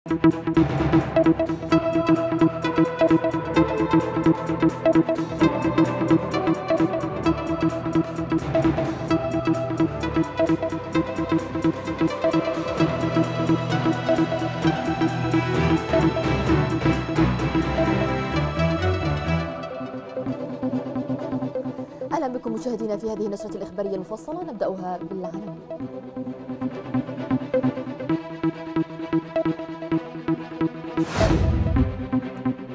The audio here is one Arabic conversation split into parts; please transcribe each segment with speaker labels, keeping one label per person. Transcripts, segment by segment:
Speaker 1: اهلا
Speaker 2: بكم مشاهدينا في هذه النشره الاخباريه المفصله نبداها بالعالم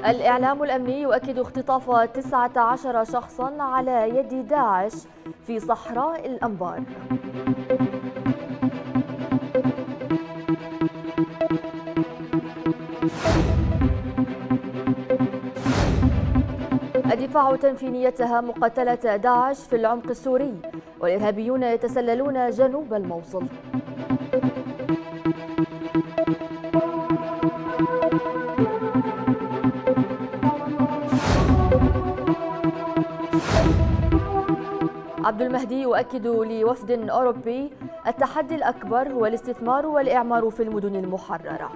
Speaker 2: الإعلام الأمني يؤكد اختطاف 19 شخصا على يد داعش في صحراء الأنبار الدفاع تنفي نيتها مقاتلة داعش في العمق السوري والإرهابيون يتسللون جنوب الموصل عبد المهدي يؤكد لوفد أوروبي التحدي الأكبر هو الاستثمار والإعمار في المدن المحررة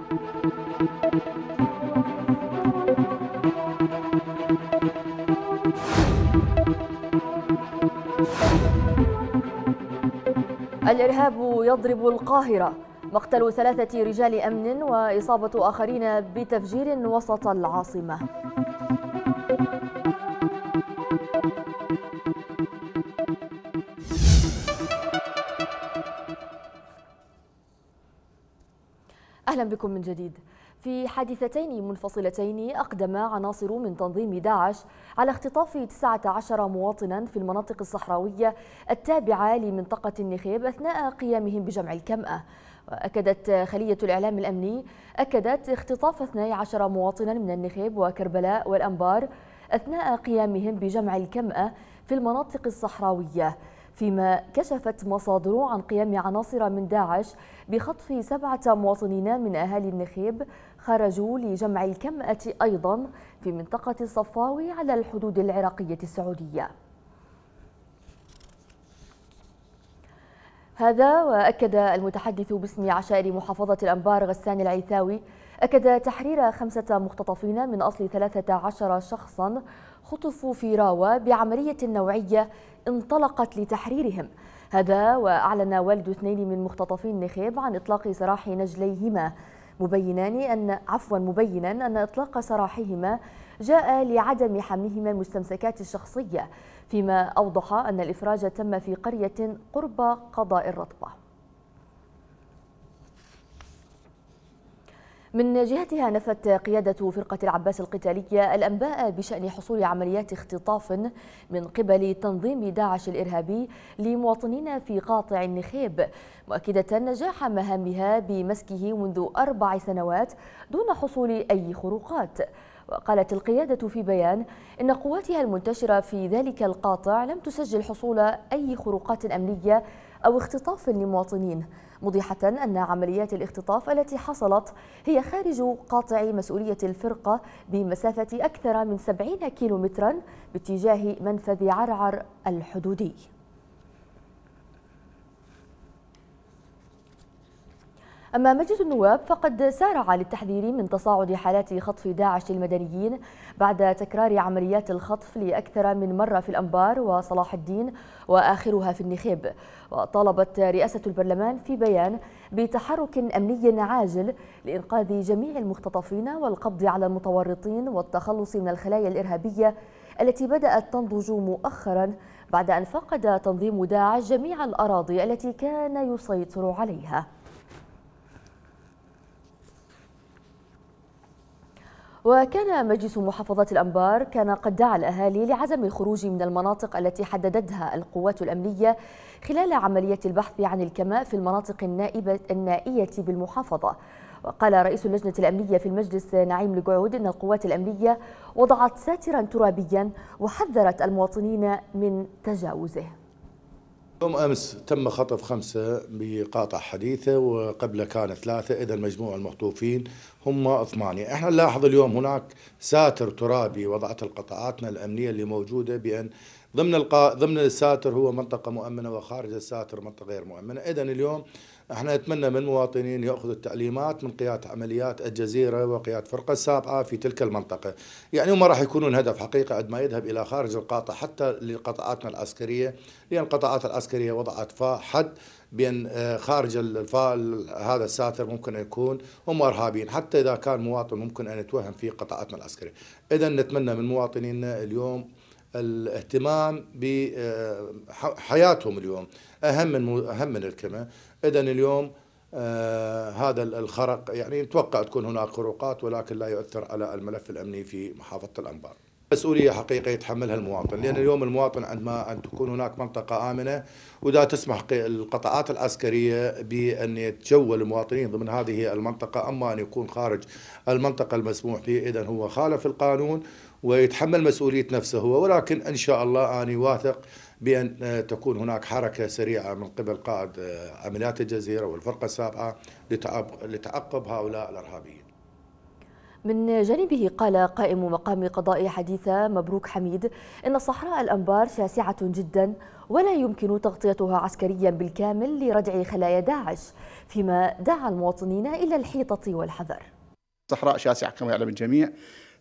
Speaker 2: الإرهاب يضرب القاهرة مقتل ثلاثة رجال أمن وإصابة آخرين بتفجير وسط العاصمة أهلا بكم من جديد في حادثتين منفصلتين أقدم عناصر من تنظيم داعش على اختطاف 19 مواطنا في المناطق الصحراوية التابعة لمنطقة النخيب أثناء قيامهم بجمع الكمأة أكدت خلية الإعلام الأمني أكدت اختطاف 12 مواطنا من النخيب وكربلاء والأنبار أثناء قيامهم بجمع الكمأة في المناطق الصحراوية فيما كشفت مصادر عن قيام عناصر من داعش بخطف سبعة مواطنين من أهالي النخيب خرجوا لجمع الكمأة أيضا في منطقة الصفاوي على الحدود العراقية السعودية هذا وأكد المتحدث باسم عشائر محافظة الأنبار غسان العيثاوي أكد تحرير خمسة مختطفين من أصل 13 شخصا خطفوا في راوة بعملية نوعية انطلقت لتحريرهم هذا وأعلن والد اثنين من مختطفي النخيب عن إطلاق سراح نجليهما مبينان أن عفوا مبينا أن إطلاق سراحهما جاء لعدم حملهما المستمسكات الشخصية فيما أوضح أن الإفراج تم في قرية قرب قضاء الرطبة من جهتها نفت قيادة فرقة العباس القتالية الأنباء بشأن حصول عمليات اختطاف من قبل تنظيم داعش الإرهابي لمواطنين في قاطع النخيب مؤكدة نجاح مهامها بمسكه منذ أربع سنوات دون حصول أي خروقات وقالت القيادة في بيان إن قواتها المنتشرة في ذلك القاطع لم تسجل حصول أي خروقات أمنية أو اختطاف لمواطنين مضيحة أن عمليات الاختطاف التي حصلت هي خارج قاطع مسؤولية الفرقة بمسافة أكثر من 70 كيلومترا باتجاه منفذ عرعر الحدودي أما مجلس النواب فقد سارع للتحذير من تصاعد حالات خطف داعش للمدنيين بعد تكرار عمليات الخطف لأكثر من مرة في الأنبار وصلاح الدين وآخرها في النخيب وطالبت رئاسة البرلمان في بيان بتحرك أمني عاجل لإنقاذ جميع المختطفين والقبض على المتورطين والتخلص من الخلايا الإرهابية التي بدأت تنضج مؤخرا بعد أن فقد تنظيم داعش جميع الأراضي التي كان يسيطر عليها وكان مجلس محافظة الأنبار كان قد دعا الأهالي لعزم الخروج من المناطق التي حددتها القوات الأمنية خلال عملية البحث عن الكماء في المناطق النائبة النائية بالمحافظة وقال رئيس اللجنة الأمنية في المجلس نعيم القعود أن القوات الأمنية وضعت ساترا ترابيا وحذرت المواطنين من تجاوزه
Speaker 1: يوم أمس تم خطف خمسة بقاطع حديثة وقبله كان ثلاثة إذا مجموع المخطوفين هم ثمانية إحنا نلاحظ اليوم هناك ساتر ترابي وضعت القطاعاتنا الأمنية اللي موجودة بأن ضمن القا... ضمن الساتر هو منطقة مؤمنة وخارج الساتر منطقة غير مؤمنة إذا اليوم احنا نتمنى من المواطنين يأخذوا التعليمات من قيادة عمليات الجزيرة وقيادة فرقة السابعه في تلك المنطقة يعني هم راح يكونون هدف حقيقة عندما يذهب إلى خارج القاطع حتى لقطاعاتنا العسكرية لأن القطاعات العسكرية وضعت حد بأن آه، خارج هذا الساتر ممكن أن يكون هم إرهابيين حتى إذا كان مواطن ممكن أن يتوهم في قطاعاتنا العسكرية إذا نتمنى من مواطنينا اليوم الاهتمام بحياتهم آه، اليوم اهم من اهم من الكلمه اذا اليوم آه هذا الخرق يعني نتوقع تكون هناك خروقات ولكن لا يؤثر على الملف الامني في محافظه الانبار. مسؤولية حقيقة يتحملها المواطن لأن اليوم المواطن عندما أن تكون هناك منطقة آمنة وإذا تسمح القطاعات العسكرية بأن يتجول المواطنين ضمن هذه المنطقة أما أن يكون خارج المنطقة المسموح به إذا هو خالف القانون ويتحمل مسؤولية نفسه هو ولكن إن شاء الله أنا واثق بأن آه، تكون هناك حركة سريعة من قبل قائد عمليات آه، الجزيرة والفرقة السابعة لتعقب هؤلاء الإرهابيين
Speaker 2: من جانبه قال قائم مقام قضاء حديثة مبروك حميد إن صحراء الأنبار شاسعة جدا ولا يمكن تغطيتها عسكريا بالكامل لردع خلايا داعش فيما دعا المواطنين إلى الحيطة والحذر
Speaker 3: صحراء شاسعة كما يعلم الجميع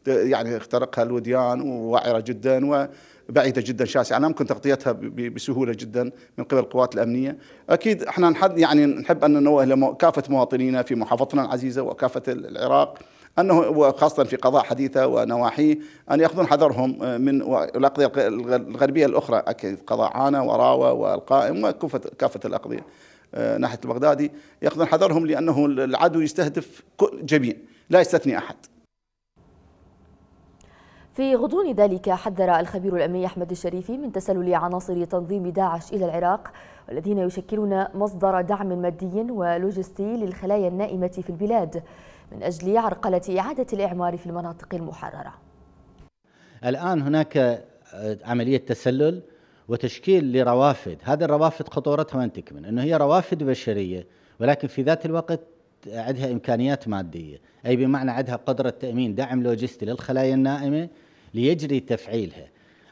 Speaker 3: يعني اخترقها الوديان ووعرة جدا و بعيده جدا شاسعه لا يمكن تغطيتها بسهوله جدا من قبل القوات الامنيه اكيد احنا نحد يعني نحب ان ننوه لكافه مواطنينا في محافظتنا العزيزه وكافه العراق انه وخاصه في قضاء حديثه ونواحيه ان ياخذون حذرهم من الاقضيه الغربيه الاخرى اكيد قضاء عانا وراوة والقائم وكافه الاقضيه آه، ناحيه البغدادي ياخذون حذرهم لانه العدو يستهدف جميع لا يستثني احد
Speaker 2: في غضون ذلك حذر الخبير الأمني أحمد الشريفي من تسلل عناصر تنظيم داعش إلى العراق والذين يشكلون مصدر دعم مادي ولوجستي للخلايا النائمة في البلاد من أجل عرقلة إعادة الإعمار في المناطق المحررة
Speaker 4: الآن هناك آه، عملية تسلل وتشكيل لروافد هذه الروافد خطورتها وين تكمن أنه هي روافد بشرية ولكن في ذات الوقت عندها إمكانيات مادية أي بمعنى عندها قدرة تأمين دعم لوجستي للخلايا النائمة ليجري تفعيلها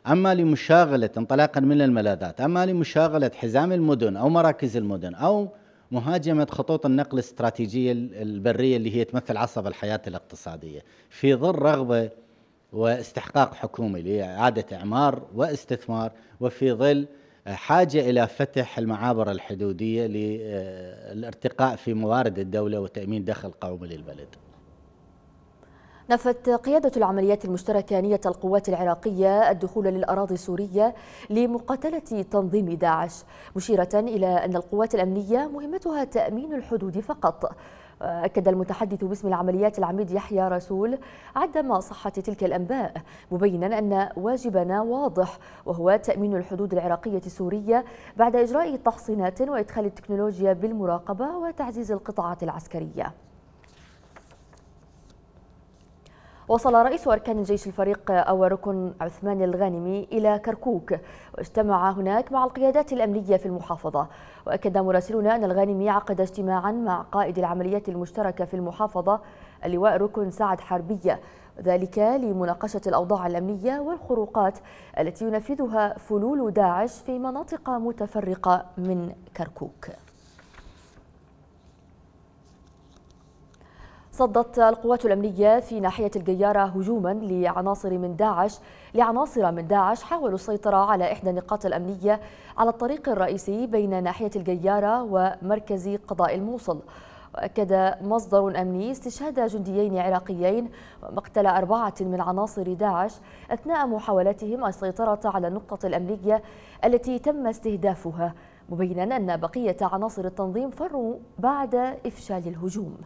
Speaker 4: أما لمشاغلة انطلاقا من الملاذات أما لمشاغلة حزام المدن أو مراكز المدن أو مهاجمة خطوط النقل الاستراتيجية البرية اللي هي تمثل عصب الحياة الاقتصادية في ظل رغبة واستحقاق حكومي لإعادة إعمار واستثمار وفي ظل حاجة إلى فتح المعابر الحدودية للارتقاء آه، في موارد الدولة وتأمين دخل قومي للبلد
Speaker 2: نفت قيادة العمليات المشتركة نية القوات العراقية الدخول للأراضي السورية لمقاتلة تنظيم داعش مشيرة إلى أن القوات الأمنية مهمتها تأمين الحدود فقط أكد المتحدث باسم العمليات العميد يحيى رسول عدم صحة تلك الأنباء مبينا أن واجبنا واضح وهو تأمين الحدود العراقية السورية بعد إجراء تحصينات وإدخال التكنولوجيا بالمراقبة وتعزيز القطاعات العسكرية وصل رئيس أركان الجيش الفريق أو ركن عثمان الغانمي إلى كركوك واجتمع هناك مع القيادات الأمنية في المحافظة وأكد مراسلنا أن الغانمي عقد اجتماعا مع قائد العمليات المشتركة في المحافظة اللواء ركن سعد حربية ذلك لمناقشة الأوضاع الأمنية والخروقات التي ينفذها فلول داعش في مناطق متفرقة من كركوك صدت القوات الأمنية في ناحية الجيارة هجوما لعناصر من داعش لعناصر من داعش حاولوا السيطرة على إحدى النقاط الأمنية على الطريق الرئيسي بين ناحية الجيارة ومركز قضاء الموصل وأكد مصدر أمني استشهاد جنديين عراقيين ومقتل أربعة من عناصر داعش أثناء محاولتهم السيطرة على النقطة الأمنية التي تم استهدافها مبينا أن بقية عناصر التنظيم فروا بعد إفشال الهجوم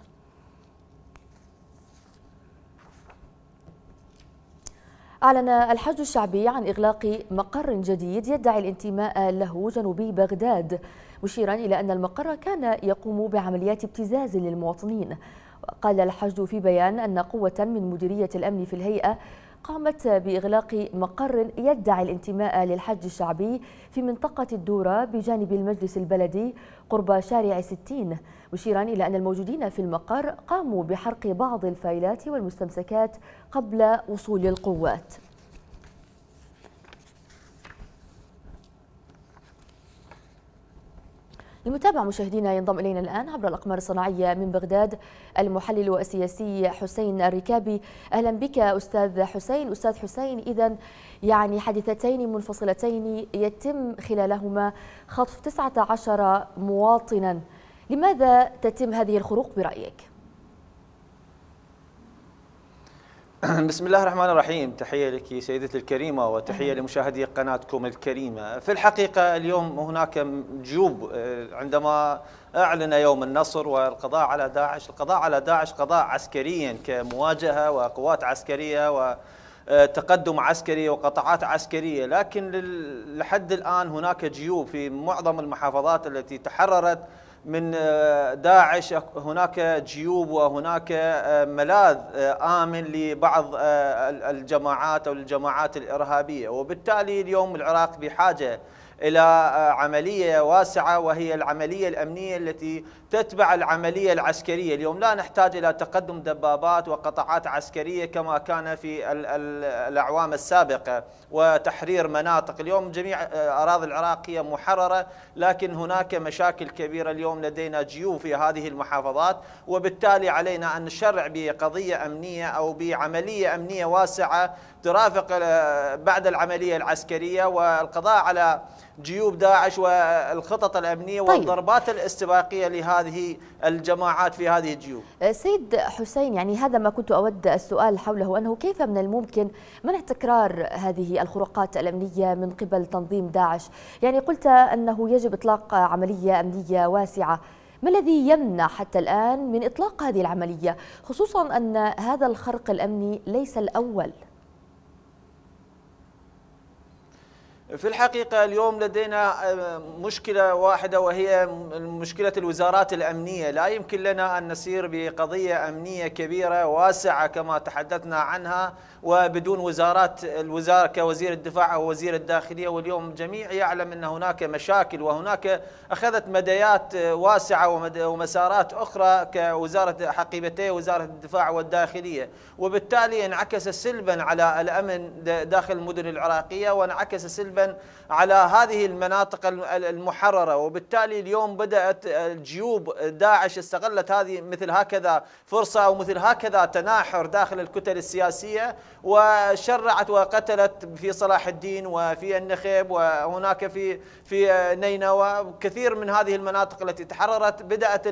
Speaker 2: أعلن الحج الشعبي عن إغلاق مقر جديد يدعي الانتماء له جنوبي بغداد مشيرا إلى أن المقر كان يقوم بعمليات ابتزاز للمواطنين قال الحشد في بيان أن قوة من مديرية الأمن في الهيئة قامت بإغلاق مقر يدعي الانتماء للحج الشعبي في منطقة الدورة بجانب المجلس البلدي قرب شارع 60 مشيرا إلى أن الموجودين في المقر قاموا بحرق بعض الفايلات والمستمسكات قبل وصول القوات لمتابعة مشاهدينا ينضم إلينا الآن عبر الأقمار الصناعية من بغداد المحلل والسياسي حسين الركابي أهلا بك أستاذ حسين أستاذ حسين إذا يعني حادثتين منفصلتين يتم خلالهما خطف 19 مواطنا لماذا تتم هذه الخروق برأيك؟
Speaker 3: بسم الله الرحمن الرحيم تحية لك سيدتي الكريمة وتحية لمشاهدي قناتكم الكريمة في الحقيقة اليوم هناك جيوب آه، عندما أعلن يوم النصر والقضاء على داعش القضاء على داعش قضاء عسكريا كمواجهة وقوات عسكرية وتقدم عسكري وقطاعات عسكرية لكن لحد الآن هناك جيوب في معظم المحافظات التي تحررت من آه، داعش هناك جيوب وهناك آه، ملاذ آه، آمن لبعض الجماعات أو الجماعات الإرهابية وبالتالي اليوم العراق بحاجة إلى آه، عملية واسعة وهي العملية الأمنية التي تتبع العملية العسكرية اليوم لا نحتاج إلى تقدم دبابات وقطعات عسكرية كما كان في الأعوام السابقة وتحرير مناطق اليوم جميع آه، أراضي العراق هي محررة لكن هناك مشاكل كبيرة اليوم لدينا جيوب في هذه المحافظات وبالتالي علينا أن نشرع بقضية أمنية أو بعملية أمنية واسعة ترافق بعد العملية العسكرية والقضاء على جيوب داعش والخطط الأمنية طيب. والضربات الاستباقية لهذه الجماعات في هذه الجيوب
Speaker 2: أه، سيد حسين يعني هذا ما كنت أود السؤال حوله أنه كيف من الممكن منع تكرار هذه الخروقات الأمنية من قبل تنظيم داعش يعني قلت أنه يجب إطلاق عملية أمنية واسعة ما الذي يمنع حتى الآن من إطلاق هذه العملية خصوصا أن هذا الخرق الأمني ليس الأول
Speaker 3: في الحقيقة اليوم لدينا آه، مشكلة واحدة وهي مشكلة الوزارات الأمنية لا يمكن لنا أن نسير بقضية أمنية كبيرة واسعة كما تحدثنا عنها وبدون وزارات الوزارة كوزير الدفاع أو وزير الداخلية واليوم الجميع يعلم أن هناك مشاكل وهناك أخذت مديات آه، واسعة ومسارات أخرى كوزارة حقيبتي وزارة الدفاع والداخلية وبالتالي انعكس سلبا على الأمن داخل المدن العراقية وانعكس سلبا على هذه المناطق المحررة وبالتالي اليوم بدأت الجيوب داعش استغلت هذه مثل هكذا فرصة ومثل هكذا تناحر داخل الكتل السياسية وشرعت وقتلت في صلاح الدين وفي النخيب وهناك في في نينوى كثير من هذه المناطق التي تحررت بدأت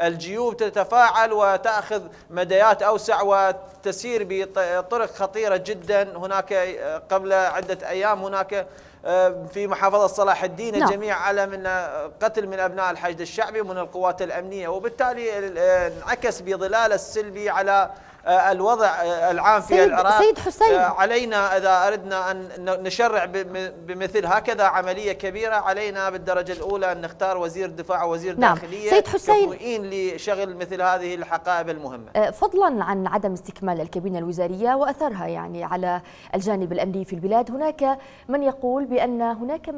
Speaker 3: الجيوب تتفاعل وتأخذ مديات أوسع وتسير بطرق خطيرة جدا هناك قبل عدة أيام هناك آه، في محافظة صلاح الدين الجميع نعم. على من قتل من أبناء الحشد الشعبي ومن القوات الأمنية وبالتالي آه، انعكس بظلاله السلبي على آه، الوضع آه، العام في سيد العراق سيد حسين آه، علينا إذا أردنا أن نشرع بمثل هكذا عملية كبيرة علينا بالدرجة الأولى أن نختار وزير دفاع ووزير نعم. داخلية سيد حسين كفؤين لشغل مثل هذه الحقائب المهمة
Speaker 2: فضلا عن عدم استكمال الكابينة الوزارية وأثرها يعني على الجانب الأمني في البلاد هناك من يقول بأن هناك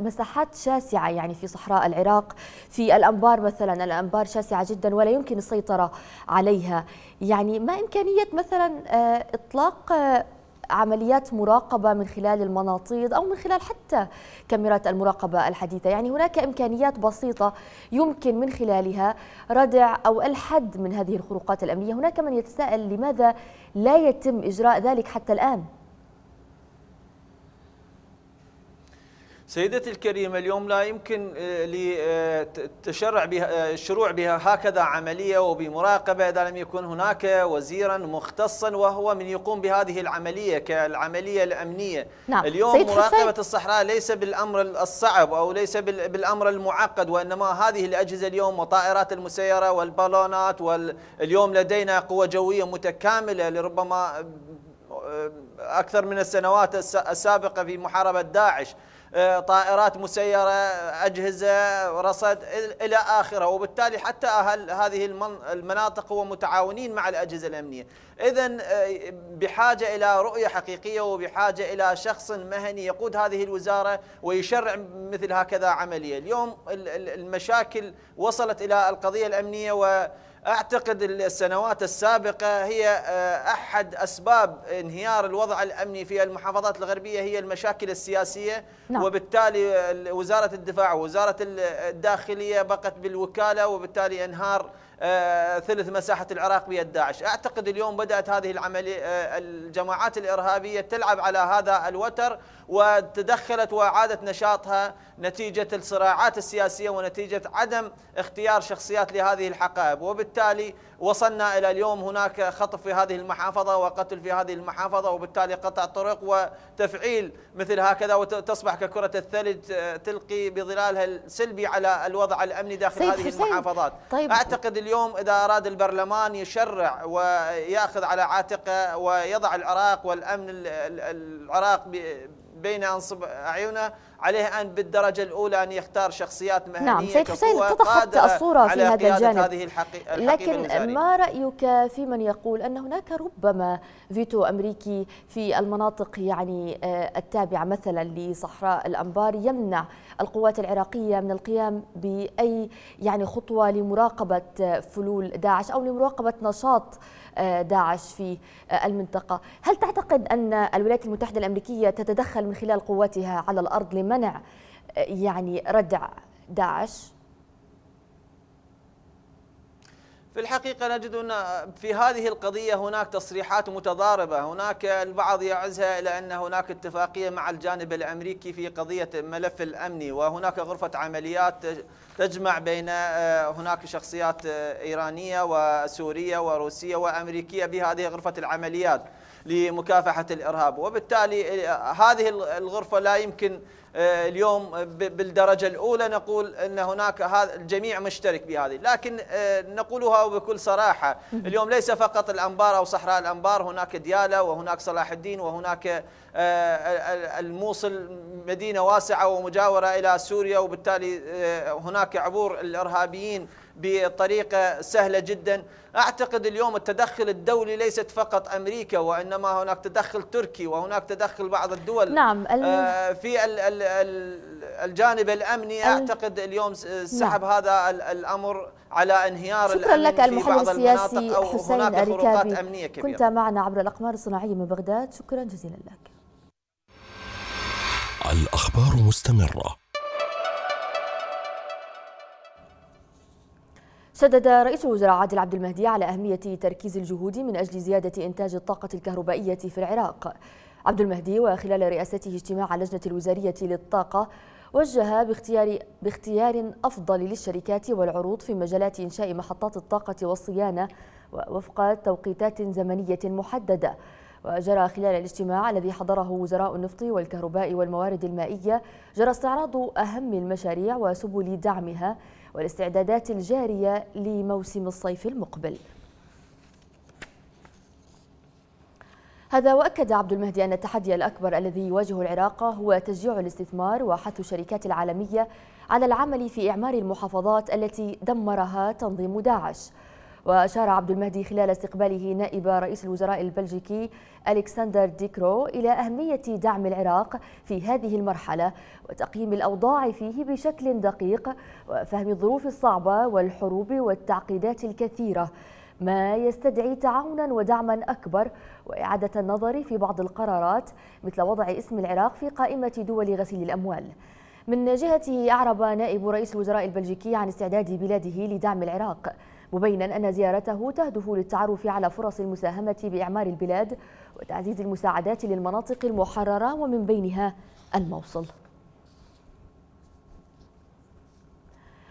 Speaker 2: مساحات شاسعة يعني في صحراء العراق في الأنبار مثلا الأنبار شاسعة جدا ولا يمكن السيطرة عليها يعني ما إمكانية مثلا آه، إطلاق آه، عمليات مراقبة من خلال المناطيد أو من خلال حتى كاميرات المراقبة الحديثة يعني هناك إمكانيات بسيطة يمكن من خلالها ردع أو الحد من هذه الخروقات الأمنية هناك من يتساءل لماذا لا يتم إجراء ذلك حتى الآن
Speaker 3: سيدتي الكريمة اليوم لا يمكن آه، لتشرع آه، بها آه، الشروع بها هكذا عملية وبمراقبة إذا لم يكن هناك وزيرا مختصا وهو من يقوم بهذه العملية كالعملية الأمنية نعم. اليوم مراقبة حسين. الصحراء ليس بالأمر الصعب أو ليس بالأمر المعقد وإنما هذه الأجهزة اليوم وطائرات المسيرة والبالونات واليوم لدينا قوة جوية متكاملة لربما أكثر من السنوات السابقة في محاربة داعش طائرات مسيرة أجهزة رصد إلى آخره وبالتالي حتى أهل هذه المناطق هو متعاونين مع الأجهزة الأمنية إذا آه، بحاجة إلى رؤية حقيقية وبحاجة إلى شخص مهني يقود هذه الوزارة ويشرع مثل هكذا عملية اليوم المشاكل وصلت إلى القضية الأمنية و أعتقد السنوات السابقة هي آه، أحد أسباب انهيار الوضع الأمني في المحافظات الغربية هي المشاكل السياسية نعم. وبالتالي آه، وزارة الدفاع ووزارة الداخلية بقت بالوكالة وبالتالي انهار آه، ثلث مساحة العراق بيد داعش أعتقد اليوم بدأت هذه العملية آه، الجماعات الإرهابية تلعب على هذا الوتر وتدخلت وأعادت نشاطها نتيجة الصراعات السياسية ونتيجة عدم اختيار شخصيات لهذه الحقائب وبالتالي وصلنا إلى اليوم هناك خطف في هذه المحافظة وقتل في هذه المحافظة وبالتالي قطع طرق وتفعيل مثل هكذا وتصبح ككرة الثلج آه، تلقي بظلالها السلبي على الوضع الأمني داخل هذه المحافظات طيب. أعتقد اليوم اليوم إذا أراد البرلمان يشرع ويأخذ على عاتقه ويضع العراق والأمن العراق بين أنصب أعينه عليه أن بالدرجة الأولى أن يختار شخصيات مهنية نعم سيد حسين اتضحت الصورة في هذا الجانب هذه الحقي...
Speaker 2: لكن ما رأيك في من يقول أن هناك ربما فيتو أمريكي في المناطق يعني آه، التابعة مثلا لصحراء الأنبار يمنع القوات العراقية من القيام بأي يعني خطوة لمراقبة آه، فلول داعش أو لمراقبة نشاط داعش في المنطقة هل تعتقد أن الولايات المتحدة الأمريكية تتدخل من خلال قواتها على الأرض لمنع يعني ردع داعش
Speaker 3: في الحقيقة نجد أن في هذه القضية هناك تصريحات متضاربة هناك البعض يعزها إلى أن هناك اتفاقية مع الجانب الأمريكي في قضية الملف الأمني وهناك غرفة عمليات تجمع بين آه، هناك شخصيات آه، إيرانية وسورية وروسية وأمريكية بهذه غرفة العمليات لمكافحة الإرهاب وبالتالي آه، هذه الغرفة لا يمكن آه، اليوم بالدرجة الأولى نقول أن هناك الجميع مشترك بهذه لكن آه، نقولها بكل صراحة اليوم ليس فقط الأنبار أو صحراء الأنبار هناك ديالة وهناك صلاح الدين وهناك آه، الموصل مدينة واسعة ومجاورة إلى سوريا وبالتالي هناك عبور الإرهابيين بطريقة سهلة جدا أعتقد اليوم التدخل الدولي ليست فقط أمريكا وإنما هناك تدخل تركي وهناك تدخل بعض الدول نعم آه، في الجانب الأمني أعتقد اليوم نعم. سحب نعم هذا الأمر على انهيار شكرا لك المحلل السياسي أو حسين كبيرة
Speaker 2: كنت معنا عبر الأقمار الصناعية من بغداد شكرا جزيلا لك
Speaker 3: الأخبار مستمرة
Speaker 2: شدد رئيس الوزراء عادل عبد المهدي على أهمية تركيز الجهود من أجل زيادة إنتاج الطاقة الكهربائية في العراق عبد المهدي وخلال رئاسته اجتماع اللجنة الوزارية للطاقة وجه باختيار, باختيار أفضل للشركات والعروض في مجالات إنشاء محطات الطاقة والصيانة وفق توقيتات زمنية محددة وجرى خلال الاجتماع الذي حضره وزراء النفط والكهرباء والموارد المائية جرى استعراض أهم المشاريع وسبل دعمها والاستعدادات الجارية لموسم الصيف المقبل هذا وأكد عبد المهدي أن التحدي الأكبر الذي يواجه العراق هو تشجيع الاستثمار وحث الشركات العالمية على العمل في إعمار المحافظات التي دمرها تنظيم داعش وأشار عبد المهدي خلال استقباله نائب رئيس الوزراء البلجيكي ألكسندر ديكرو إلى أهمية دعم العراق في هذه المرحلة وتقييم الأوضاع فيه بشكل دقيق وفهم الظروف الصعبة والحروب والتعقيدات الكثيرة ما يستدعي تعاونا ودعما أكبر وإعادة النظر في بعض القرارات مثل وضع اسم العراق في قائمة دول غسيل الأموال من جهته أعرب نائب رئيس الوزراء البلجيكي عن استعداد بلاده لدعم العراق مبينا أن زيارته تهدف للتعرف على فرص المساهمة بإعمار البلاد وتعزيز المساعدات للمناطق المحررة ومن بينها الموصل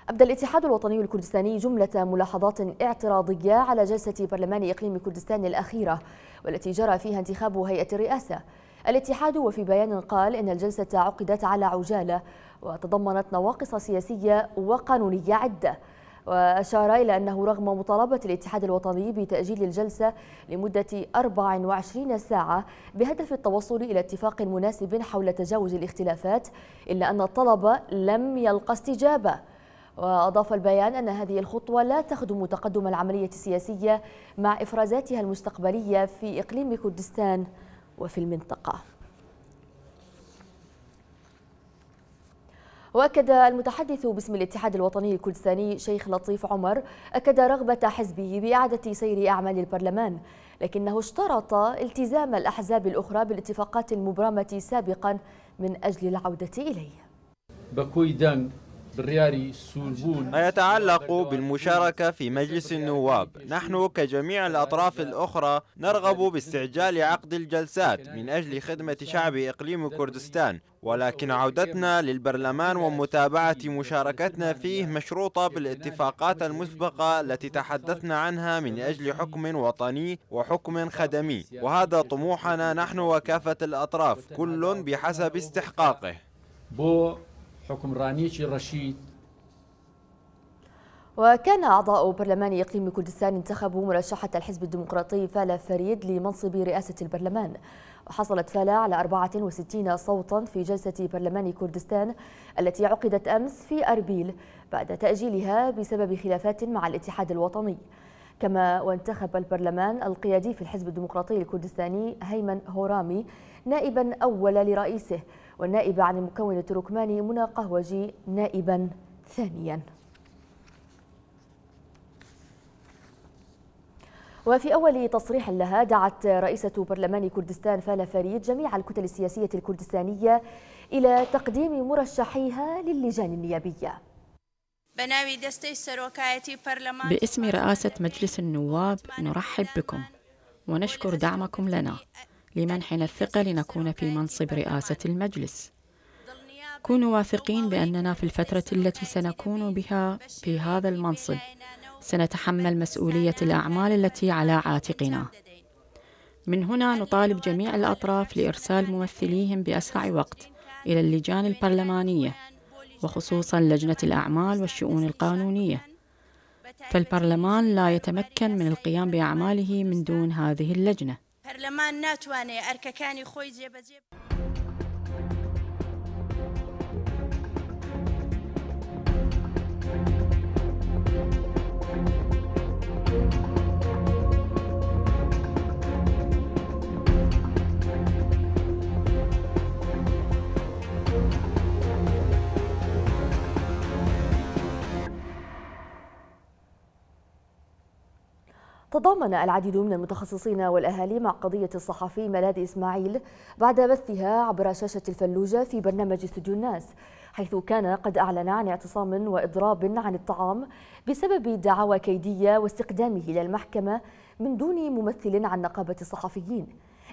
Speaker 2: أبدى الاتحاد الوطني الكردستاني جملة ملاحظات اعتراضية على جلسة برلمان إقليم كردستان الأخيرة والتي جرى فيها انتخاب هيئة الرئاسة الاتحاد وفي بيان قال إن الجلسة عقدت على عجالة وتضمنت نواقص سياسية وقانونية عدة وأشار إلى أنه رغم مطالبة الاتحاد الوطني بتأجيل الجلسة لمدة 24 ساعة بهدف التوصل إلى اتفاق مناسب حول تجاوز الاختلافات إلا أن الطلب لم يلقى استجابة وأضاف البيان أن هذه الخطوة لا تخدم تقدم العملية السياسية مع إفرازاتها المستقبلية في إقليم كردستان وفي المنطقة واكد المتحدث باسم الاتحاد الوطني الكردستاني شيخ لطيف عمر اكد رغبه حزبه باعاده سير اعمال البرلمان لكنه اشترط التزام الاحزاب الاخرى بالاتفاقات المبرمه سابقا من اجل العوده اليه
Speaker 3: يتعلق بالمشاركة في مجلس النواب نحن كجميع الأطراف الأخرى نرغب باستعجال عقد الجلسات من أجل خدمة شعب إقليم كردستان ولكن عودتنا للبرلمان ومتابعة مشاركتنا فيه مشروطة بالاتفاقات المسبقة التي تحدثنا عنها من أجل حكم وطني وحكم خدمي وهذا طموحنا نحن وكافة الأطراف كل بحسب استحقاقه حكم رانيش الرشيد
Speaker 2: وكان أعضاء برلمان إقليم كردستان انتخبوا مرشحة الحزب الديمقراطي فالا فريد لمنصب رئاسة البرلمان وحصلت فالا على 64 صوتا في جلسة برلمان كردستان التي عقدت أمس في أربيل بعد تأجيلها بسبب خلافات مع الاتحاد الوطني كما وانتخب البرلمان القيادي في الحزب الديمقراطي الكردستاني هيمن هورامي نائبا أول لرئيسه والنائب عن المكون التركماني منى قهوجي نائبا ثانيا وفي أول تصريح لها دعت رئيسة برلمان كردستان فالا فريد جميع الكتل السياسية الكردستانية إلى تقديم مرشحيها للجان النيابية باسم رئاسة مجلس النواب نرحب بكم ونشكر دعمكم لنا لمنحنا الثقة لنكون في منصب رئاسة المجلس كونوا واثقين بأننا في الفترة التي سنكون بها في هذا المنصب سنتحمل مسؤولية الأعمال التي على عاتقنا من هنا نطالب جميع الأطراف لإرسال ممثليهم بأسرع وقت إلى اللجان البرلمانية وخصوصا لجنة الأعمال والشؤون القانونية فالبرلمان لا يتمكن من القيام بأعماله من دون هذه اللجنة
Speaker 5: پەرلەمان ناتوانێت ئەرکەکانی خۆی جێبەجێ
Speaker 2: تضامن العديد من المتخصصين والأهالي مع قضية الصحفي ملاذ إسماعيل بعد بثها عبر شاشة الفلوجة في برنامج استوديو الناس حيث كان قد أعلن عن اعتصام وإضراب عن الطعام بسبب دعاوى كيدية واستقدامه إلى المحكمة من دون ممثل عن نقابة الصحفيين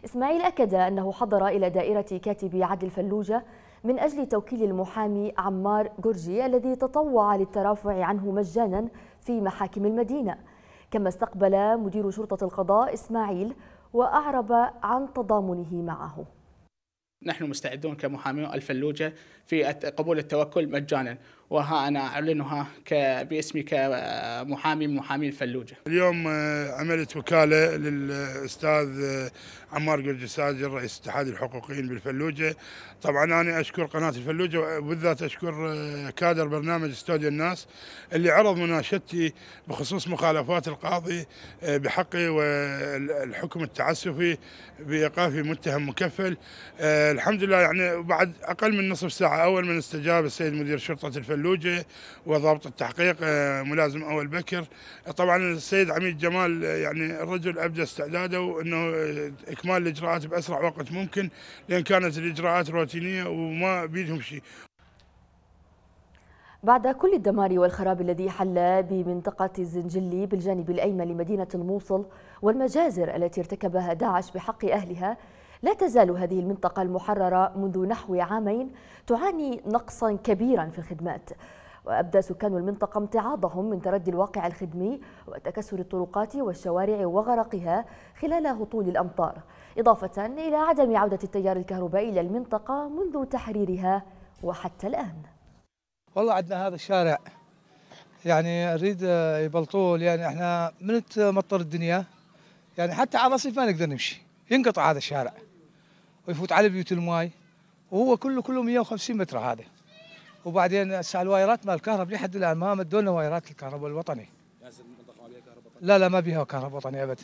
Speaker 2: إسماعيل أكد أنه حضر إلى دائرة كاتب عدل الفلوجة من أجل توكيل المحامي عمار جرجي الذي تطوع للترافع عنه مجانا في محاكم المدينة كما استقبل مدير شرطة القضاء إسماعيل وأعرب عن تضامنه معه
Speaker 4: نحن مستعدون كمحامي الفلوجة في قبول التوكل مجانا وها أنا أعلنها باسمي كمحامي محامي الفلوجة اليوم
Speaker 1: آه، عملت وكالة للأستاذ آه، عمار قرجساجي رئيس اتحاد الحقوقيين بالفلوجه طبعا انا اشكر قناه الفلوجه وبالذات اشكر آه، كادر برنامج استوديو الناس اللي عرض مناشدتي بخصوص مخالفات القاضي آه، بحقي والحكم التعسفي بايقاف متهم مكفل آه، الحمد لله يعني بعد اقل من نصف ساعه اول من استجاب السيد مدير شرطه الفلوجه وضابط التحقيق ملازم اول بكر طبعا السيد عميد جمال يعني الرجل ابدى استعداده انه اكمال الاجراءات باسرع وقت ممكن لان كانت الاجراءات روتينيه وما بيدهم شيء.
Speaker 2: بعد كل الدمار والخراب الذي حل بمنطقة الزنجلي بالجانب الأيمن لمدينة الموصل والمجازر التي ارتكبها داعش بحق أهلها لا تزال هذه المنطقة المحررة منذ نحو عامين تعاني نقصا كبيرا في الخدمات وأبدى سكان المنطقة امتعاضهم من تردي الواقع الخدمي وتكسر الطرقات والشوارع وغرقها خلال هطول الأمطار إضافة إلى عدم عودة التيار الكهربائي إلى المنطقة منذ تحريرها وحتى الآن
Speaker 6: والله عندنا هذا الشارع يعني اريد يبلطول يعني احنا من مطر الدنيا يعني حتى على الرصيف ما نقدر نمشي ينقطع هذا الشارع ويفوت على بيوت الماي وهو كله كله 150 متر هذا وبعدين هسه الوايرات مال الكهرب لحد الان ما مدوا لنا وايرات الكهرباء الوطني. لا لا ما بيها كهرباء وطني ابد.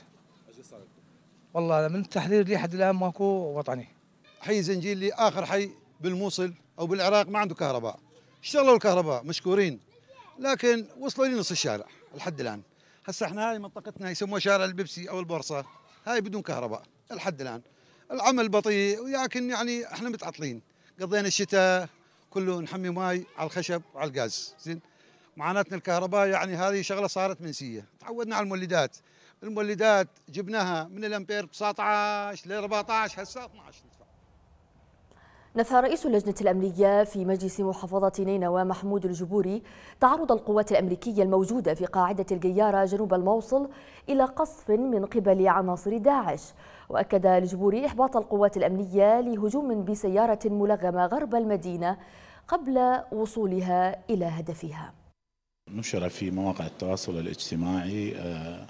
Speaker 1: والله من التحرير لحد الان ماكو وطني. حي زنجيلي اخر حي بالموصل او بالعراق ما عنده كهرباء. اشتغلوا الكهرباء مشكورين لكن وصلوا لنص الشارع لحد الان. هسه احنا هاي منطقتنا يسموها شارع البيبسي او البورصه هاي بدون كهرباء لحد الان. العمل بطيء ولكن يعني احنا متعطلين قضينا الشتاء كله نحمي ماي على الخشب وعلى الغاز زين معاناتنا الكهرباء يعني هذه شغله صارت منسيه تعودنا على المولدات المولدات جبناها من الامبير
Speaker 7: 19 ل 14 هسه 12 ندفع
Speaker 2: نفى رئيس اللجنة الأمنية في مجلس محافظة نينوى محمود الجبوري تعرض القوات الأمريكية الموجودة في قاعدة الجيارة جنوب الموصل إلى قصف من قبل عناصر داعش وأكد الجبوري إحباط القوات الأمنية لهجوم بسيارة ملغمة غرب المدينة قبل وصولها إلى هدفها
Speaker 5: نشر في مواقع التواصل الاجتماعي آه،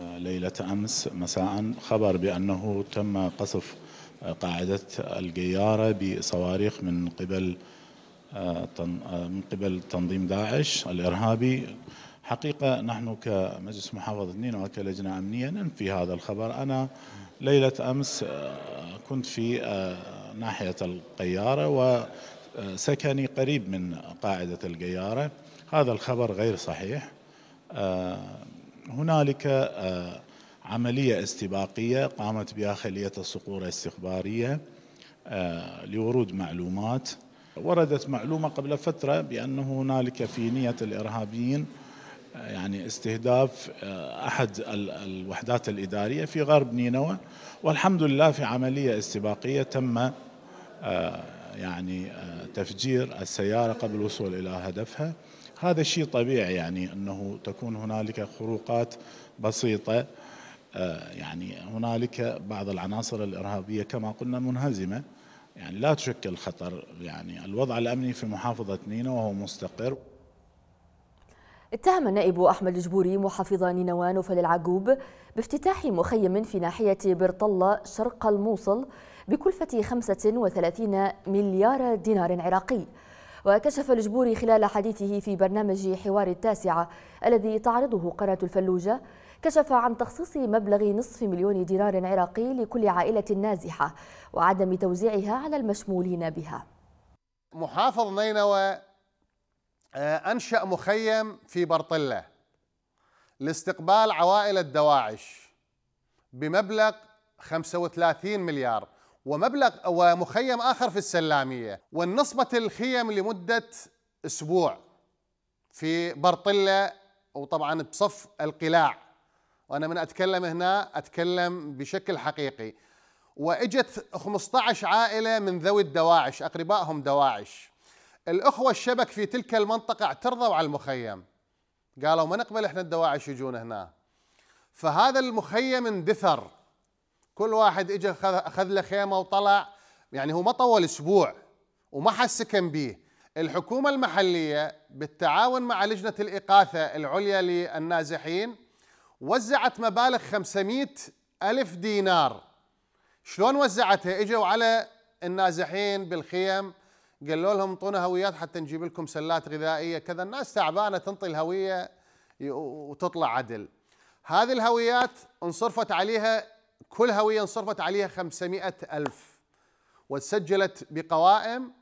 Speaker 5: آه، ليلة أمس مساء خبر بأنه تم قصف آه، قاعدة القيارة بصواريخ من قبل من قبل تنظيم داعش الإرهابي حقيقة نحن كمجلس محافظة نينوى وكلجنة أمنية ننفي هذا الخبر أنا ليلة أمس آه، كنت في آه، ناحية القيارة وسكني قريب من قاعدة القيارة هذا الخبر غير صحيح آه، هنالك عملية استباقية قامت بها خلية الصقور الاستخبارية لورود معلومات وردت معلومة قبل فترة بأنه هنالك في نية الإرهابيين يعني استهداف آه، احد الوحدات الاداريه في غرب نينوى والحمد لله في عمليه استباقيه تم آه، يعني آه، تفجير السياره قبل الوصول الى هدفها هذا شيء طبيعي يعني انه تكون هنالك خروقات بسيطه يعني هنالك بعض العناصر الارهابيه كما قلنا منهزمه يعني لا تشكل خطر يعني الوضع الامني في محافظه نينوى وهو مستقر
Speaker 2: اتهم النائب أحمد الجبوري محافظ نينوى نوفل العجوب بافتتاح مخيم في ناحية برطلة شرق الموصل بكلفة 35 مليار دينار عراقي وكشف الجبوري خلال حديثه في برنامج حوار التاسعة الذي تعرضه قناة الفلوجة كشف عن تخصيص مبلغ نصف مليون دينار عراقي لكل عائلة نازحة وعدم توزيعها على المشمولين بها
Speaker 7: محافظ نينوى آه، أنشأ مخيم في برطلة لاستقبال عوائل الدواعش بمبلغ 35 مليار ومبلغ ومخيم آخر في السلامية والنصبة الخيم لمدة أسبوع في برطلة وطبعا بصف القلاع وأنا من أتكلم هنا أتكلم بشكل حقيقي وإجت 15 عائلة من ذوي الدواعش أقربائهم دواعش الأخوة الشبك في تلك المنطقة اعترضوا على المخيم قالوا ما نقبل احنا الدواعش يجون هنا فهذا المخيم اندثر كل واحد اجى اخذ له خيمه وطلع يعني هو ما طول اسبوع وما حس كم به الحكومه المحليه بالتعاون مع لجنه الاغاثه العليا للنازحين وزعت مبالغ 500 ألف دينار شلون وزعتها اجوا على النازحين بالخيم قالوا لهم انطونا هويات حتى نجيب لكم سلات غذائيه كذا الناس تعبانه تنطي الهويه وتطلع عدل هذه الهويات انصرفت عليها كل هويه انصرفت عليها 500 الف وتسجلت بقوائم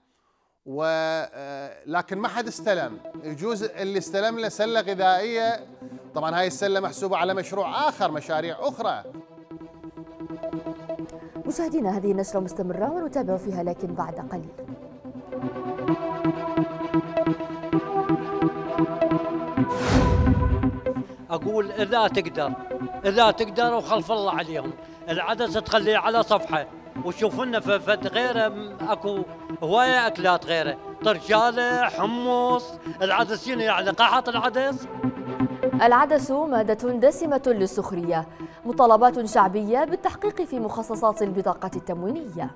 Speaker 7: و آه، لكن ما حد استلم يجوز اللي استلم له سله غذائيه طبعا هاي السله محسوبه على مشروع اخر مشاريع اخرى
Speaker 2: مشاهدينا هذه النشرة مستمرة ونتابع فيها لكن بعد قليل
Speaker 7: اقول اذا تقدر اذا تقدر وخلف الله عليهم العدس تخليه على صفحه وشوف لنا فد غيره اكو هوايه اكلات غيره طرجاله حمص العدس شنو يعني قحط العدس
Speaker 2: العدس مادة دسمة للسخرية مطالبات شعبية بالتحقيق في مخصصات البطاقة التموينية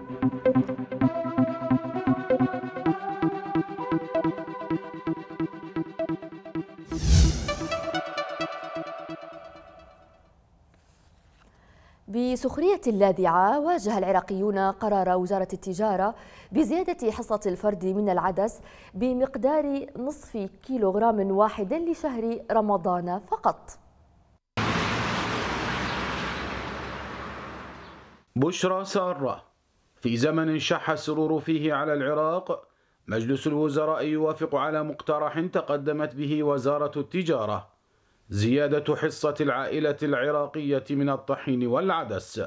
Speaker 2: بسخرية لاذعة واجه العراقيون قرار وزارة التجارة بزيادة حصة الفرد من العدس بمقدار نصف كيلوغرام واحد لشهر رمضان فقط
Speaker 4: بشرى سارة في زمن شح السرور فيه على العراق مجلس الوزراء يوافق على مقترح تقدمت به وزارة التجارة زيادة حصة العائلة العراقية من الطحين والعدس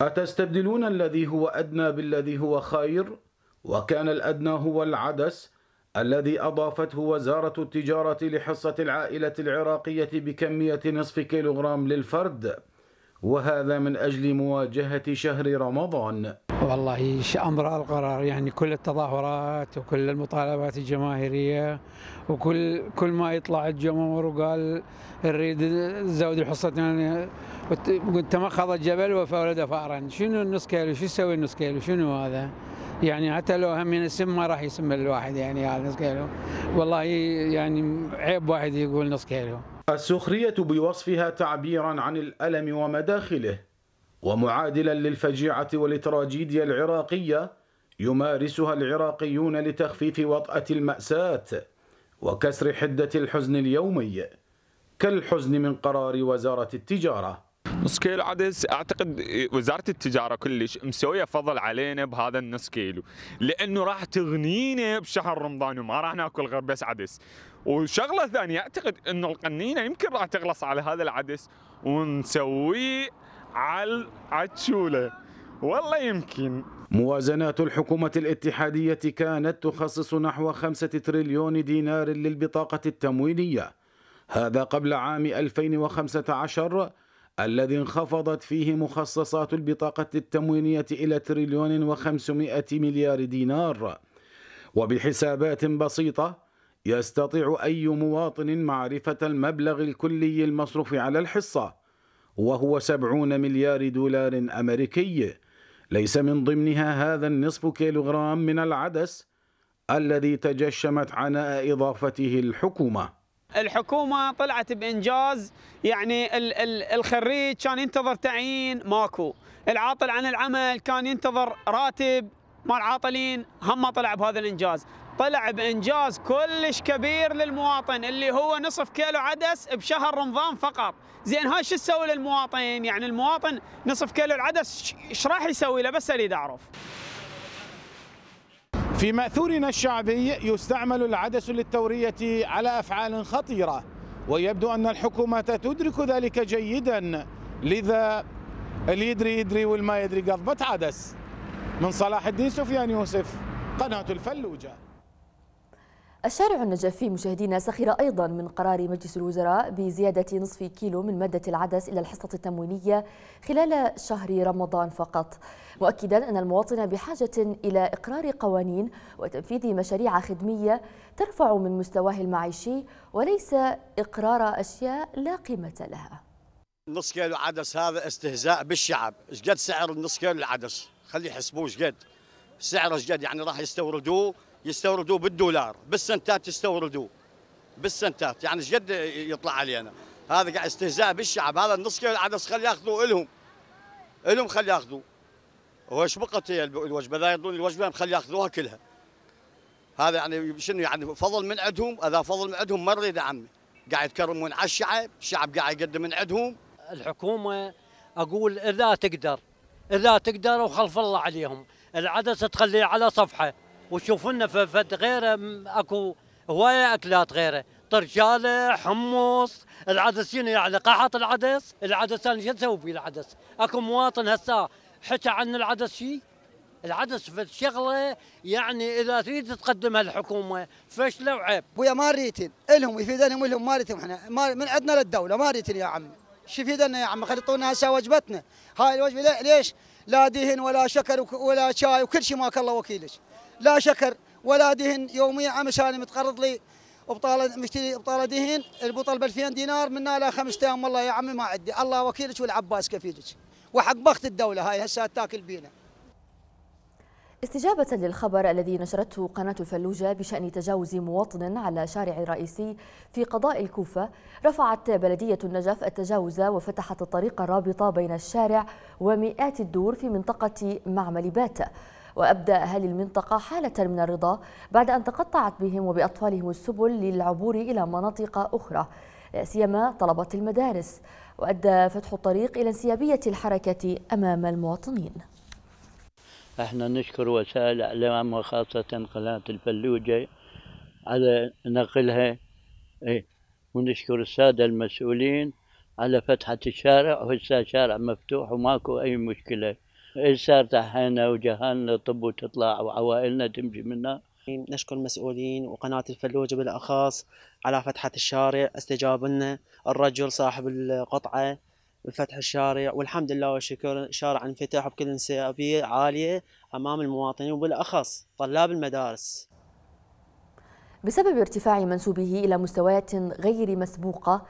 Speaker 4: أتستبدلون الذي هو أدنى بالذي هو خير؟ وكان الأدنى هو العدس الذي أضافته وزارة التجارة لحصة العائلة العراقية بكمية نصف كيلوغرام للفرد وهذا من أجل مواجهة شهر رمضان
Speaker 6: والله أمر القرار يعني كل التظاهرات وكل المطالبات الجماهيرية وكل كل ما يطلع الجمهور وقال نريد نزود حصتنا يعني
Speaker 4: تمخض الجبل وفولد فارا شنو النص كيلو شو يسوي النص كيلو شنو هذا يعني حتى لو هم من السم ما راح يسم الواحد يعني هذا نص كيلو والله يعني عيب واحد يقول نص كيلو السخرية بوصفها تعبيرا عن الألم ومداخله ومعادلا للفجيعة والتراجيديا العراقية يمارسها العراقيون لتخفيف وطأة المأساة وكسر حدة الحزن اليومي كالحزن من قرار وزارة التجارة
Speaker 3: نص كيلو عدس اعتقد وزاره التجاره كلش مسويه فضل علينا بهذا النص كيلو لانه راح تغنينا بشهر رمضان وما راح ناكل غير بس عدس وشغله ثانيه اعتقد انه القنينه يمكن راح تغلص على هذا العدس ونسويه على عتشوله والله يمكن موازنات
Speaker 4: الحكومة الاتحادية كانت تخصص نحو خمسة تريليون دينار للبطاقة التمويلية هذا قبل عام 2015 الذي انخفضت فيه مخصصات البطاقة التموينية إلى تريليون وخمسمائة مليار دينار وبحسابات بسيطة يستطيع أي مواطن معرفة المبلغ الكلي المصروف على الحصة وهو سبعون مليار دولار أمريكي ليس من ضمنها هذا النصف كيلوغرام من العدس الذي تجشمت عناء إضافته الحكومة
Speaker 3: الحكومة طلعت بإنجاز يعني ال ال الخريج كان ينتظر تعيين ماكو العاطل عن العمل كان ينتظر راتب مال عاطلين هم ما طلع بهذا الإنجاز طلع بإنجاز كلش كبير للمواطن اللي هو نصف كيلو عدس بشهر رمضان فقط زين هاي شو تسوي للمواطن يعني المواطن نصف كيلو العدس ايش راح يسوي له بس أريد أعرف
Speaker 4: في ماثورنا الشعبي يستعمل العدس للتورية على أفعال خطيرة ويبدو أن الحكومة تدرك ذلك جيدا لذا اللي يدري يدري والما يدري قضبة عدس من صلاح الدين سفيان يوسف قناة الفلوجة
Speaker 2: الشارع النجفي مشاهدينا سخر أيضا من قرار مجلس الوزراء بزيادة نصف كيلو من مادة العدس إلى الحصة التموينية خلال شهر رمضان فقط مؤكدا أن المواطن بحاجة إلى إقرار قوانين وتنفيذ مشاريع خدمية ترفع من مستواه المعيشي وليس إقرار أشياء لا قيمة لها
Speaker 3: نص كيلو عدس
Speaker 4: هذا استهزاء بالشعب ايش سعر النص كيلو العدس خليه يحسبوه ايش قد سعره ايش يعني راح يستوردوه يستوردوه بالدولار بالسنتات يستوردوه بالسنتات يعني جد يطلع علينا هذا قاعد استهزاء بالشعب هذا النص كيلو العدس خل ياخذوه الهم الهم خل ياخذوه وش بقت هي الوجبه لا يعطون الوجبه خل ياخذوها كلها هذا يعني شنو يعني فضل من عندهم اذا فضل من عندهم
Speaker 7: ما نريده عمي قاعد يتكرمون على الشعب الشعب قاعد يقدم من عندهم الحكومه اقول اذا تقدر اذا تقدر وخلف الله عليهم العدسه تخليه على صفحه وتشوف لنا فد غيره اكو هوايه اكلات غيره طرجاله حمص العدس يعني قحط العدس العدس انا شو اسوي فيه العدس اكو مواطن هسه حكى عن العدس شيء العدس في شغله يعني اذا تريد تقدمها الحكومه فشله وعيب ويا ما ريتن
Speaker 3: الهم يفيدنا الهم ما ريتن احنا ما من عندنا للدوله ما ريتن يا عمي شو يفيدنا يا خلي يعطونا هسه وجبتنا هاي الوجبه ليش لا دهن ولا شكر ولا شاي وكل شيء ماك الله وكيلك لا شكر ولا دهن يوميا مشان متقرض لي وبطالة مشتري بطالة دهن البطل ب 2000 دينار منها لا 5 ايام والله يا عمي ما عندي الله وكيلك والعباس كفيلك وحق بخت الدولة هاي هسه تاكل بينا
Speaker 2: استجابة للخبر الذي نشرته قناة الفلوجة بشأن تجاوز مواطن على شارع رئيسي في قضاء الكوفة رفعت بلدية النجف التجاوز وفتحت الطريق الرابطة بين الشارع ومئات الدور في منطقة معمل باتة وأبدى أهالي المنطقة حالة من الرضا بعد أن تقطعت بهم وبأطفالهم السبل للعبور إلى مناطق أخرى سيما طلبة المدارس وأدى فتح الطريق إلى انسيابية الحركة أمام المواطنين
Speaker 3: احنا نشكر وسائل الاعلام وخاصه قناه الفلوجه على نقلها ايه ونشكر الساده المسؤولين على فتحه الشارع وهسه شارع مفتوح وماكو اي مشكله صارت تحينا وجهالنا طب وتطلع وعوائلنا تمشي منا نشكر المسؤولين وقناة الفلوجة بالأخص على فتحة الشارع استجاب لنا الرجل صاحب القطعة بفتح الشارع والحمد لله والشكر شارع انفتح بكل انسيابية عالية أمام المواطنين وبالأخص طلاب المدارس
Speaker 2: بسبب ارتفاع منسوبه إلى مستويات غير مسبوقة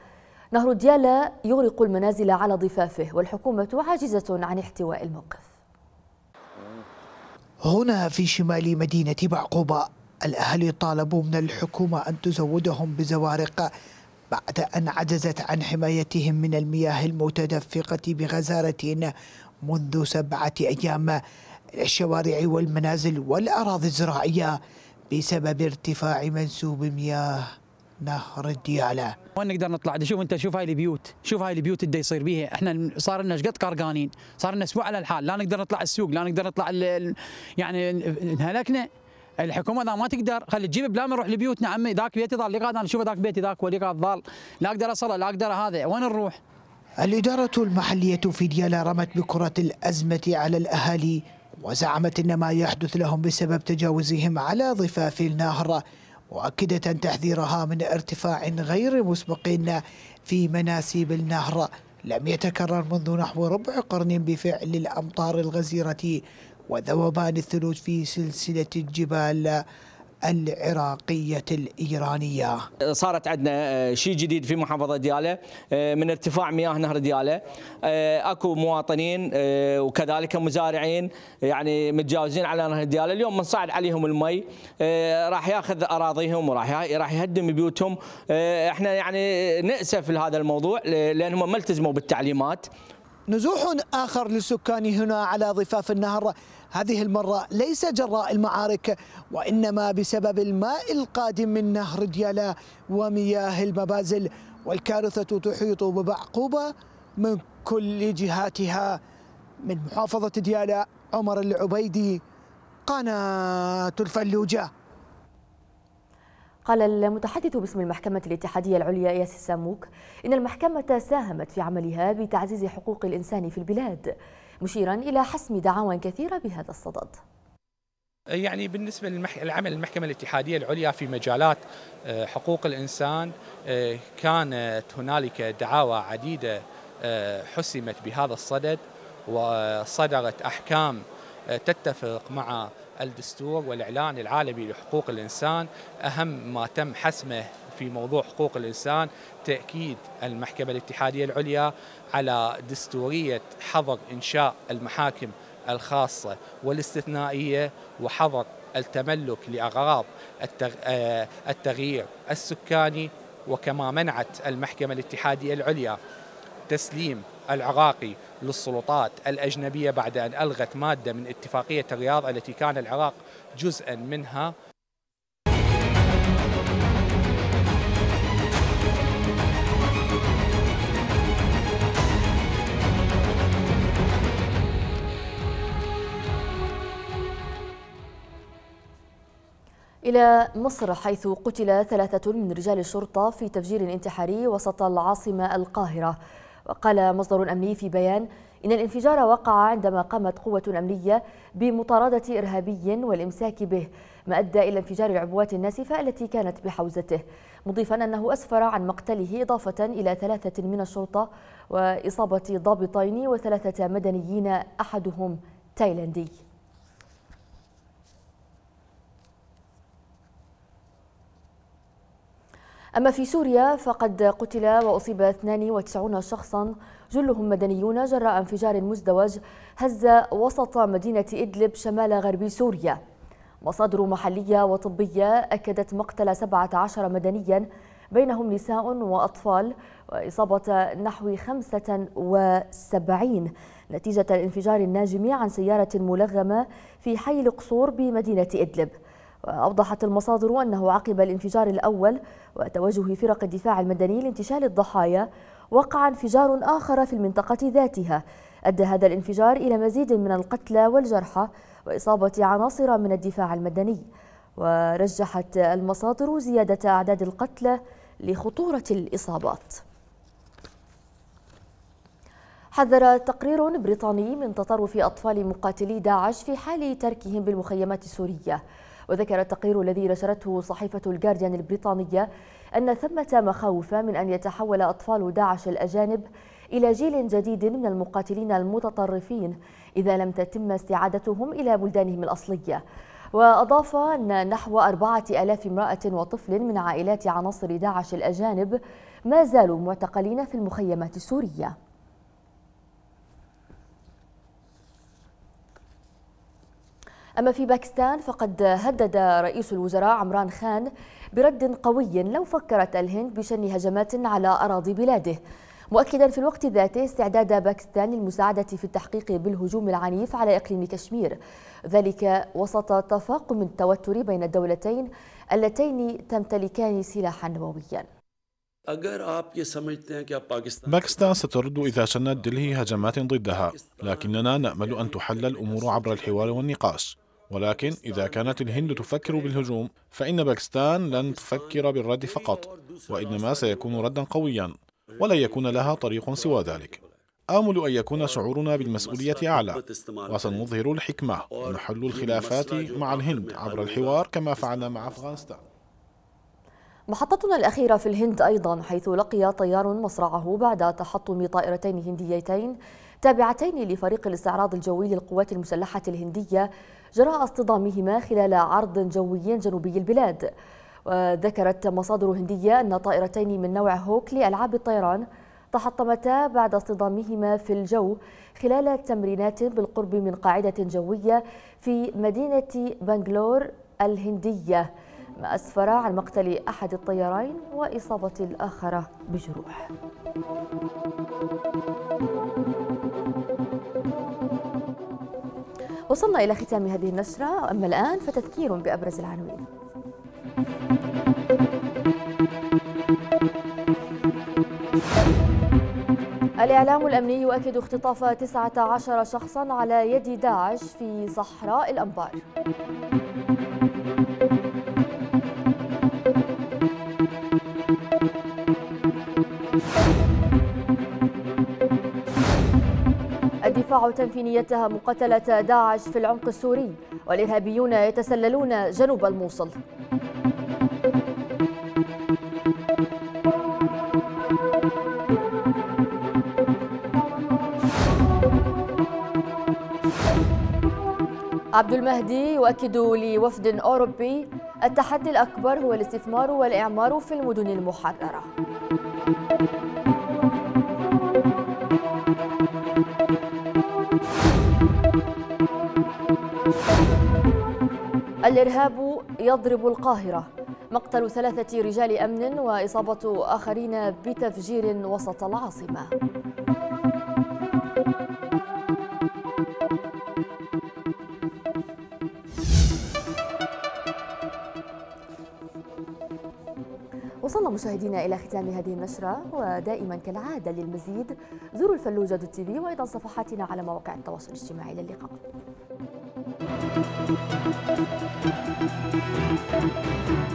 Speaker 2: نهر ديالا يغرق المنازل على ضفافه والحكومة عاجزة عن احتواء الموقف
Speaker 6: هنا في شمال مدينة بعقوبة الأهل طالبوا من الحكومة أن تزودهم بزوارق بعد أن عجزت عن حمايتهم من المياه المتدفقة بغزارة منذ سبعة أيام الشوارع والمنازل والأراضي الزراعية بسبب ارتفاع منسوب مياه نهر الدياله وين نقدر نطلع دي شوف انت شوف هاي البيوت شوف هاي البيوت اللي يصير بيها احنا صار لنا قد قرقانين صار لنا اسبوع على الحال لا نقدر نطلع السوق لا نقدر نطلع يعني انهلكنا الحكومه اذا ما تقدر خلي تجيب بلا ما نروح لبيوتنا عمي ذاك بيتي ضال لي قاعد انا اشوف ذاك بيتي ذاك ولي قاعد ضال لا اقدر اصلى لا اقدر هذا وين نروح؟ الاداره المحليه في ديالا رمت بكره الازمه على الاهالي وزعمت ان ما يحدث لهم بسبب تجاوزهم على ضفاف النهر مؤكدة تحذيرها من ارتفاع غير مسبق في مناسيب النهر لم يتكرر منذ نحو ربع قرن بفعل الأمطار الغزيرة وذوبان الثلوج في سلسلة الجبال العراقية الإيرانية
Speaker 3: صارت عندنا آه، شيء جديد في محافظة ديالة آه، من ارتفاع مياه نهر ديالة آه، أكو مواطنين وكذلك مزارعين يعني متجاوزين على نهر ديالة اليوم من صعد عليهم المي راح ياخذ أراضيهم وراح راح يهدم بيوتهم احنا يعني نأسف لهذا الموضوع لأنهم ما التزموا بالتعليمات
Speaker 6: نزوح آخر للسكان هنا على ضفاف النهر هذه المرة ليس جراء المعارك وإنما بسبب الماء القادم من نهر ديالا ومياه المبازل والكارثة تحيط ببعقوبة من كل جهاتها من محافظة ديالا عمر العبيدي قناة الفلوجة
Speaker 2: قال المتحدث باسم المحكمة الاتحادية العليا ياسر الساموك إن المحكمة ساهمت في عملها بتعزيز حقوق الإنسان في البلاد مشيرا إلى حسم دعاوى كثيرة بهذا الصدد
Speaker 4: يعني بالنسبة للعمل المحكمة الاتحادية العليا في مجالات آه، حقوق الإنسان آه، كانت هنالك دعاوى عديدة آه، حسمت بهذا الصدد وصدرت أحكام تتفق مع الدستور والإعلان العالمي لحقوق الإنسان أهم ما تم حسمه في موضوع حقوق الإنسان تأكيد المحكمة الاتحادية العليا على دستورية حظر إنشاء المحاكم الخاصة والاستثنائية وحظر التملك لأغراض آه، التغيير السكاني وكما منعت المحكمة الاتحادية العليا تسليم العراقي للسلطات الأجنبية بعد أن ألغت مادة من اتفاقية الرياض التي كان العراق جزءا منها
Speaker 2: إلى مصر حيث قتل ثلاثة من رجال الشرطة في تفجير انتحاري وسط العاصمة القاهرة وقال مصدر أمني في بيان إن الانفجار وقع عندما قامت قوة أمنية بمطاردة إرهابي والإمساك به ما أدى إلى انفجار العبوات الناسفة التي كانت بحوزته مضيفا أنه أسفر عن مقتله إضافة إلى ثلاثة من الشرطة وإصابة ضابطين وثلاثة مدنيين أحدهم تايلاندي أما في سوريا فقد قتل وأصيب 92 شخصا جلهم مدنيون جراء انفجار مزدوج هز وسط مدينة إدلب شمال غرب سوريا مصادر محلية وطبية أكدت مقتل 17 مدنيا بينهم نساء وأطفال وإصابة نحو 75 نتيجة الانفجار الناجم عن سيارة ملغمة في حي القصور بمدينة إدلب أوضحت المصادر أنه عقب الانفجار الأول وتوجه فرق الدفاع المدني لانتشال الضحايا وقع انفجار آخر في المنطقة ذاتها أدى هذا الانفجار إلى مزيد من القتلى والجرحى وإصابة عناصر من الدفاع المدني ورجحت المصادر زيادة أعداد القتلى لخطورة الإصابات حذر تقرير بريطاني من تطرف أطفال مقاتلي داعش في حال تركهم بالمخيمات السورية وذكر التقرير الذي نشرته صحيفة الجارديان البريطانية أن ثمة مخاوف من أن يتحول أطفال داعش الأجانب إلى جيل جديد من المقاتلين المتطرفين إذا لم تتم استعادتهم إلى بلدانهم الأصلية وأضاف أن نحو أربعة ألاف امرأة وطفل من عائلات عناصر داعش الأجانب ما زالوا معتقلين في المخيمات السورية أما في باكستان فقد هدد رئيس الوزراء عمران خان برد قوي لو فكرت الهند بشن هجمات على أراضي بلاده مؤكدا في الوقت ذاته استعداد باكستان للمساعدة في التحقيق بالهجوم العنيف على إقليم كشمير ذلك وسط تفاقم التوتر بين الدولتين اللتين تمتلكان سلاحا نوويا
Speaker 5: باكستان سترد إذا شنت دلهي هجمات ضدها لكننا نأمل أن تحل الأمور عبر الحوار والنقاش ولكن إذا كانت الهند تفكر بالهجوم فإن باكستان لن تفكر بالرد فقط وإنما سيكون ردا قويا ولن يكون لها طريق سوى ذلك آمل أن يكون شعورنا بالمسؤولية أعلى وسنظهر الحكمة ونحل الخلافات مع الهند عبر الحوار كما فعلنا مع أفغانستان
Speaker 2: محطتنا الأخيرة في الهند أيضا حيث لقي طيار مصرعه بعد تحطم طائرتين هنديتين تابعتين لفريق الاستعراض الجوي للقوات المسلحة الهندية جراء اصطدامهما خلال عرض جوي جنوبي البلاد وذكرت مصادر هندية أن طائرتين من نوع هوك لألعاب الطيران تحطمتا بعد اصطدامهما في الجو خلال تمرينات بالقرب من قاعدة جوية في مدينة بنغلور الهندية ما أسفر عن مقتل أحد الطيارين وإصابة الآخر بجروح وصلنا إلى ختام هذه النشرة أما الآن فتذكير بأبرز العناوين الإعلام الأمني يؤكد اختطاف 19 شخصا على يد داعش في صحراء الأنبار تنفينيتها تنفيذيتها مقاتلة داعش في العمق السوري والإرهابيون يتسللون جنوب الموصل عبد المهدي يؤكد لوفد أوروبي التحدي الأكبر هو الاستثمار والإعمار في المدن المحررة الإرهاب يضرب القاهرة مقتل ثلاثة رجال أمن وإصابة آخرين بتفجير وسط العاصمة وصلنا مشاهدينا إلى ختام هذه النشرة ودائما كالعادة للمزيد زوروا الفلوجة دوت تي في وأيضا صفحاتنا على مواقع التواصل الاجتماعي للقاء Thank
Speaker 4: you.